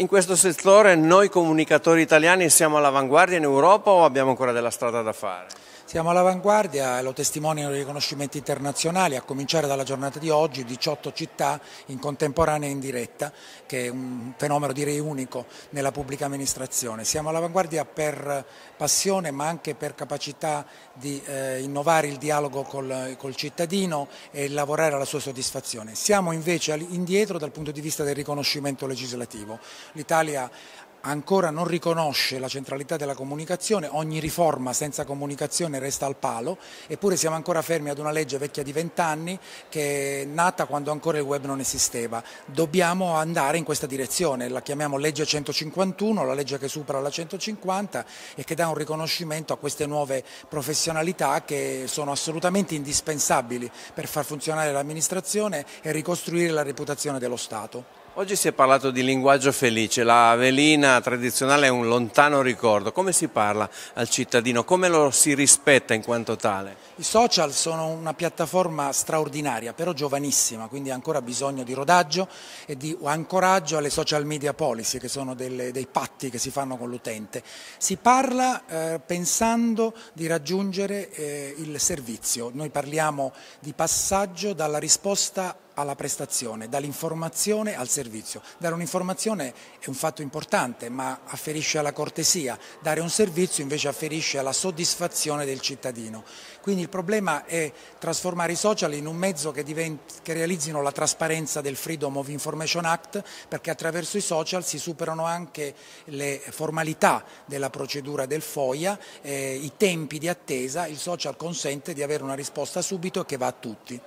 In questo settore noi comunicatori italiani siamo all'avanguardia in Europa o abbiamo ancora della strada da fare? Siamo all'avanguardia e lo testimoniano i riconoscimenti internazionali, a cominciare dalla giornata di oggi, 18 città in contemporanea e in diretta, che è un fenomeno direi unico nella pubblica amministrazione. Siamo all'avanguardia per passione ma anche per capacità di eh, innovare il dialogo col, col, cittadino e lavorare alla sua soddisfazione. Siamo invece indietro dal punto di vista del riconoscimento legislativo. L'Italia ancora non riconosce la centralità della comunicazione, ogni riforma senza comunicazione resta al palo, eppure siamo ancora fermi ad una legge vecchia di vent'anni che è nata quando ancora il web non esisteva. Dobbiamo andare in questa direzione, la chiamiamo legge 151, la legge che supera la 150 e che dà un riconoscimento a queste nuove professionalità che sono assolutamente indispensabili per far funzionare l'amministrazione e ricostruire la reputazione dello Stato. Oggi si è parlato di linguaggio felice, la velina tradizionale è un lontano ricordo. Come si parla al cittadino? Come lo si rispetta in quanto tale? I social sono una piattaforma straordinaria, però giovanissima, quindi ancora bisogno di rodaggio e di ancoraggio alle social media policy, che sono delle, dei patti che si fanno con l'utente. Si parla eh, pensando di raggiungere eh, il servizio. Noi parliamo di passaggio dalla risposta alla prestazione, dall'informazione al servizio. Dare un'informazione è un fatto importante, ma afferisce alla cortesia, dare un servizio invece afferisce alla soddisfazione del cittadino. Quindi il problema è trasformare i social in un mezzo che, diventi, che realizzino la trasparenza del Freedom of Information Act, perché attraverso i social si superano anche le formalità della procedura del FOIA, eh, i tempi di attesa, il social consente di avere una risposta subito e che va a tutti.